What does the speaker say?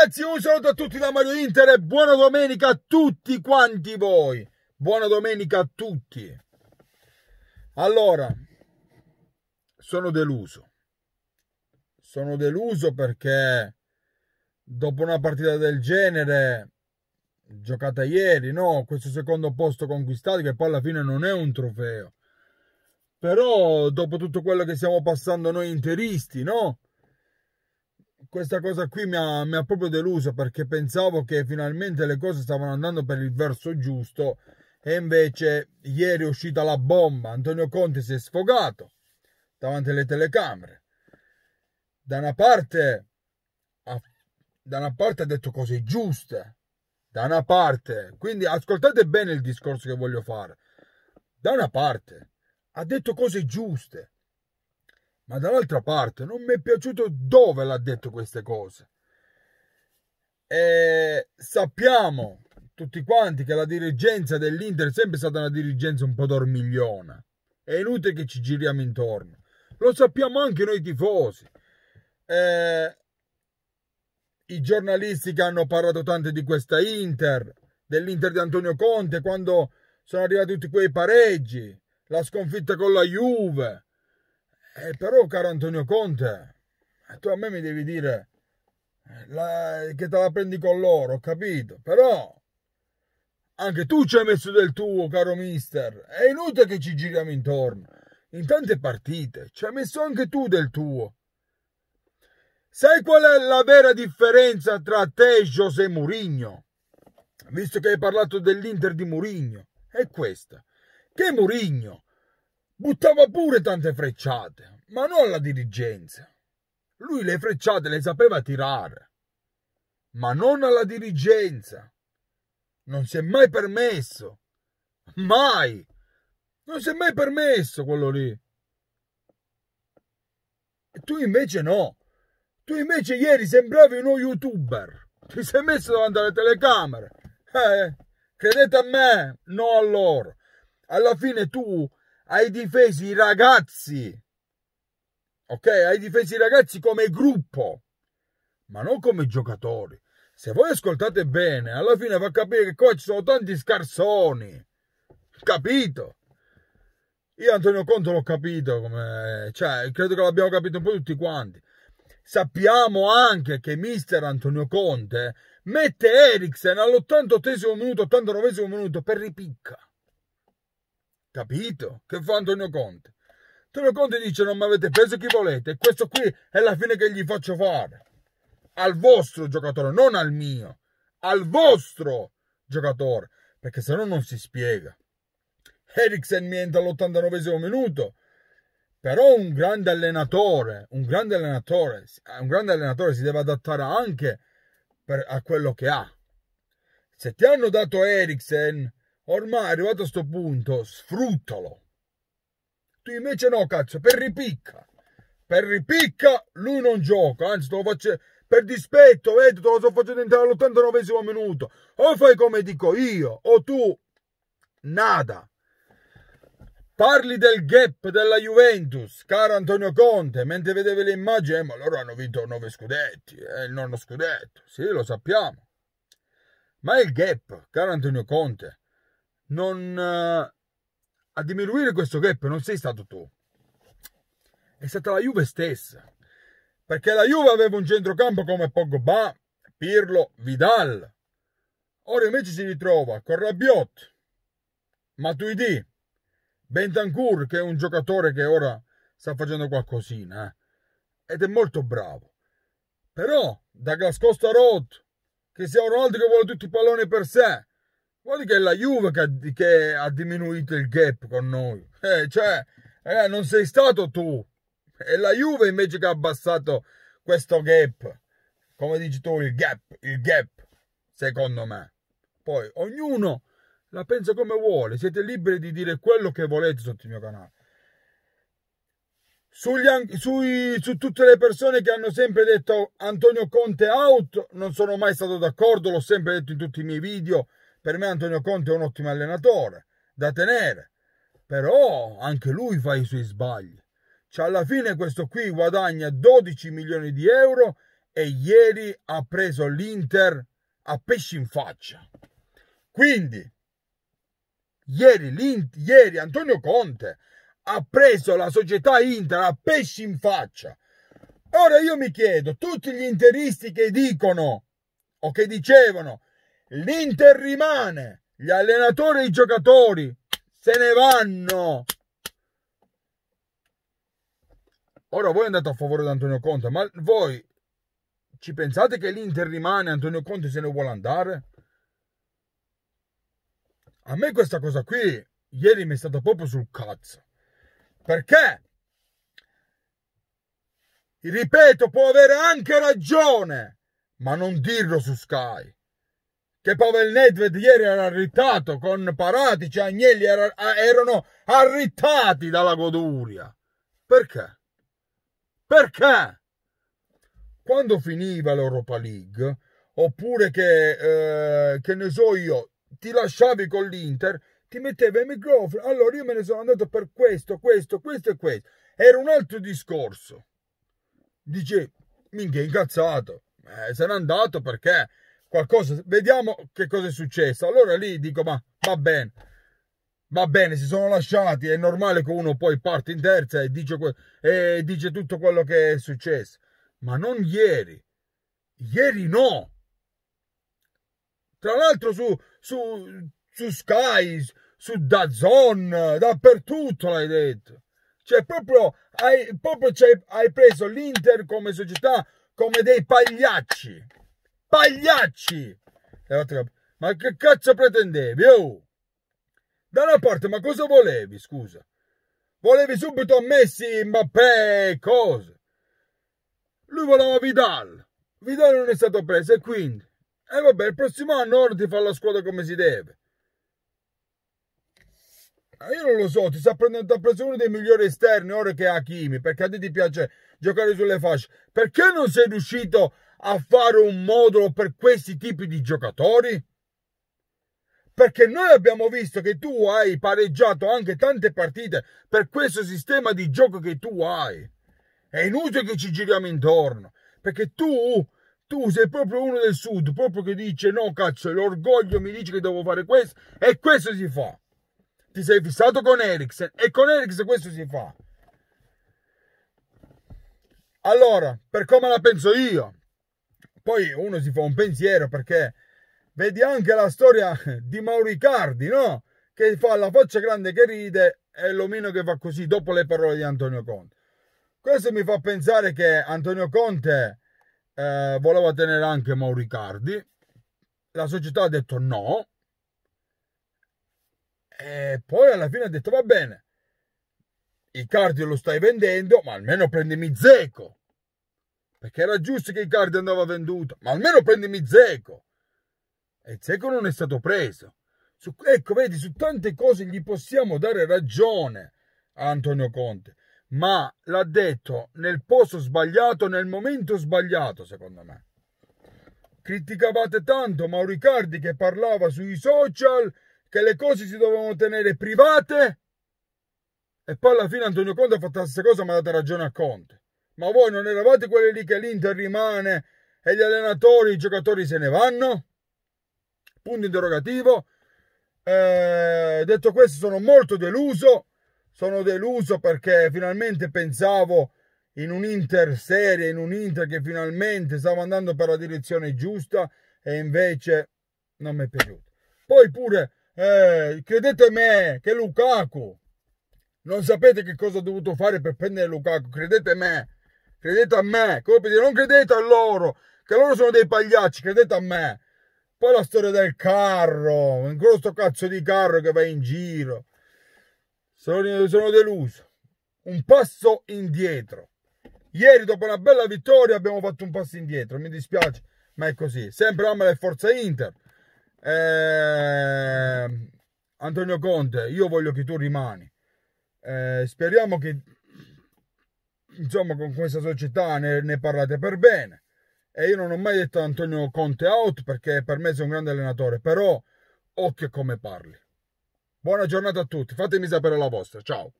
ragazzi, un saluto a tutti da Mario Inter e buona domenica a tutti quanti voi. Buona domenica a tutti. Allora, sono deluso. Sono deluso perché dopo una partita del genere giocata ieri, no, questo secondo posto conquistato che poi alla fine non è un trofeo. Però dopo tutto quello che stiamo passando noi interisti, no? questa cosa qui mi ha, mi ha, proprio deluso perché pensavo che finalmente le cose stavano andando per il verso giusto e invece ieri è uscita la bomba, Antonio Conte si è sfogato davanti alle telecamere. Da una parte ha, da una parte ha detto cose giuste, da una parte, quindi ascoltate bene il discorso che voglio fare. Da una parte ha detto cose giuste, ma dall'altra parte non mi è piaciuto dove l'ha detto queste cose. E sappiamo tutti quanti che la dirigenza dell'Inter è sempre stata una dirigenza un po' dormigliona. È inutile che ci giriamo intorno. Lo sappiamo anche noi tifosi. E... I giornalisti che hanno parlato tanto di questa Inter, dell'Inter di Antonio Conte, quando sono arrivati tutti quei pareggi, la sconfitta con la Juve, eh, però, caro Antonio Conte, eh, tu a me mi devi dire eh, la, che te la prendi con loro, ho capito, però anche tu ci hai messo del tuo, caro mister. È inutile che ci giriamo intorno. In tante partite ci hai messo anche tu del tuo. Sai qual è la vera differenza tra te e José Mourinho? Visto che hai parlato dell'Inter di Mourinho, è questa. Che Mourinho Buttava pure tante frecciate, ma non alla dirigenza. Lui le frecciate le sapeva tirare, ma non alla dirigenza. Non si è mai permesso. Mai. Non si è mai permesso quello lì. E tu invece no. Tu invece ieri sembravi uno youtuber. Ti sei messo davanti alle telecamere. Eh, credete a me, no a loro. Alla fine tu hai difeso i ragazzi, ok? Hai difeso i ragazzi come gruppo, ma non come giocatori. Se voi ascoltate bene, alla fine fa capire che qua ci sono tanti scarsoni, capito? Io Antonio Conte l'ho capito, come, cioè, credo che l'abbiamo capito un po' tutti quanti. Sappiamo anche che mister Antonio Conte mette Eriksen all'88 minuto, 89 minuto per ripicca. Capito? Che fa Antonio Conte? Antonio Conte dice non mi avete preso chi volete e questo qui è la fine che gli faccio fare. Al vostro giocatore, non al mio. Al vostro giocatore. Perché se no non si spiega. Eriksen mi entra all'89 minuto. Però un grande allenatore, un grande allenatore, un grande allenatore si deve adattare anche per, a quello che ha. Se ti hanno dato Eriksen ormai arrivato a sto punto, sfruttalo. Tu invece no, cazzo, per ripicca. Per ripicca lui non gioca, anzi te lo faccio per dispetto, vedi, te lo sto facendo entrare all'89 minuto. O fai come dico io, o tu, nada. Parli del gap della Juventus, caro Antonio Conte, mentre vedevi le immagini, eh, ma loro hanno vinto 9 scudetti, è eh, il nonno scudetto, sì, lo sappiamo. Ma il gap, caro Antonio Conte, non, eh, a diminuire questo gap non sei stato tu, è stata la Juve stessa. Perché la Juve aveva un centrocampo come Pogba, Pirlo, Vidal. Ora invece si ritrova con Rabiot, Matuidi, Bentancur, che è un giocatore che ora sta facendo qualcosina, eh? ed è molto bravo. Però, da Gascosta Roth, che sia Ronaldo che vuole tutti i palloni per sé, Guardi che è la Juve che, che ha diminuito il gap con noi. Eh, cioè, eh, non sei stato tu. È la Juve invece che ha abbassato questo gap. Come dici tu, il gap, il gap, secondo me. Poi ognuno la pensa come vuole. Siete liberi di dire quello che volete sotto il mio canale. Sugli, sui, su tutte le persone che hanno sempre detto Antonio Conte out, non sono mai stato d'accordo, l'ho sempre detto in tutti i miei video. Per me Antonio Conte è un ottimo allenatore da tenere, però anche lui fa i suoi sbagli. Cioè alla fine questo qui guadagna 12 milioni di euro e ieri ha preso l'Inter a pesci in faccia. Quindi, ieri, ieri Antonio Conte ha preso la società Inter a pesci in faccia. Ora io mi chiedo, tutti gli interisti che dicono o che dicevano l'Inter rimane, gli allenatori e i giocatori se ne vanno. Ora voi andate a favore di Antonio Conte, ma voi ci pensate che l'Inter rimane, Antonio Conte se ne vuole andare? A me questa cosa qui ieri mi è stata proprio sul cazzo. Perché? Ripeto, può avere anche ragione, ma non dirlo su Sky che Pavel Nedved ieri era arrittato con Paratici e Agnelli era, erano arrittati dalla goduria. Perché? Perché? Quando finiva l'Europa League, oppure che, eh, che ne so io, ti lasciavi con l'Inter, ti metteva i microfoni, allora io me ne sono andato per questo, questo, questo e questo. Era un altro discorso. Dice, minchia, incazzato. Eh, se n'è andato perché qualcosa, vediamo che cosa è successo. Allora lì dico, ma va bene, va bene, si sono lasciati, è normale che uno poi parte in terza e dice, e dice tutto quello che è successo. Ma non ieri, ieri no. Tra l'altro su, su, su Sky, su Dazon, dappertutto l'hai detto. Cioè proprio hai, proprio hai preso l'Inter come società come dei pagliacci. Pagliacci! Ma che cazzo pretendevi? Oh! Da una parte, ma cosa volevi, scusa? Volevi subito Messi, Mbappé e cose. Lui voleva Vidal. Vidal non è stato preso e quindi... E eh vabbè, il prossimo anno ora ti fa la squadra come si deve. Eh, io non lo so, ti sta prendendo preso uno dei migliori esterni ora che è Hakimi, perché a te ti piace giocare sulle fasce. Perché non sei riuscito a fare un modulo per questi tipi di giocatori? Perché noi abbiamo visto che tu hai pareggiato anche tante partite per questo sistema di gioco che tu hai. È inutile che ci giriamo intorno, perché tu, tu sei proprio uno del sud, proprio che dice no cazzo, l'orgoglio mi dice che devo fare questo e questo si fa. Ti sei fissato con Eriksen e con Eriksen questo si fa. Allora, per come la penso io, poi uno si fa un pensiero perché vedi anche la storia di Mauricardi, no? Che fa la faccia grande che ride e l'omino che fa così dopo le parole di Antonio Conte. Questo mi fa pensare che Antonio Conte eh, voleva tenere anche Mauricardi. La società ha detto no. E poi alla fine ha detto va bene, i cardi lo stai vendendo, ma almeno prendimi Zeco. Perché era giusto che Icardi andava venduto, ma almeno prendimi Zeco. E Zeco non è stato preso. Su, ecco, vedi, su tante cose gli possiamo dare ragione a Antonio Conte, ma l'ha detto nel posto sbagliato, nel momento sbagliato, secondo me. Criticavate tanto Mauricardi che parlava sui social che le cose si dovevano tenere private e poi alla fine Antonio Conte ha fatto la stessa cosa ma ha dato ragione a Conte. Ma voi non eravate quelli lì che l'Inter rimane e gli allenatori, i giocatori se ne vanno? Punto interrogativo. Eh, detto questo, sono molto deluso. Sono deluso perché finalmente pensavo in un Inter serie, in un Inter che finalmente stava andando per la direzione giusta e invece non mi è piaciuto. Poi pure, eh, credete me, che Lukaku, non sapete che cosa ho dovuto fare per prendere Lukaku, credete me, credete a me, non credete a loro, che loro sono dei pagliacci, credete a me. Poi la storia del carro, un grosso cazzo di carro che va in giro. Sono, sono deluso. Un passo indietro. Ieri dopo una bella vittoria abbiamo fatto un passo indietro, mi dispiace, ma è così. Sempre Amala e Forza Inter. Eh, Antonio Conte, io voglio che tu rimani. Eh, speriamo che insomma con questa società ne, ne parlate per bene e io non ho mai detto Antonio Conte out perché per me sei un grande allenatore, però occhio come parli. Buona giornata a tutti, fatemi sapere la vostra, ciao.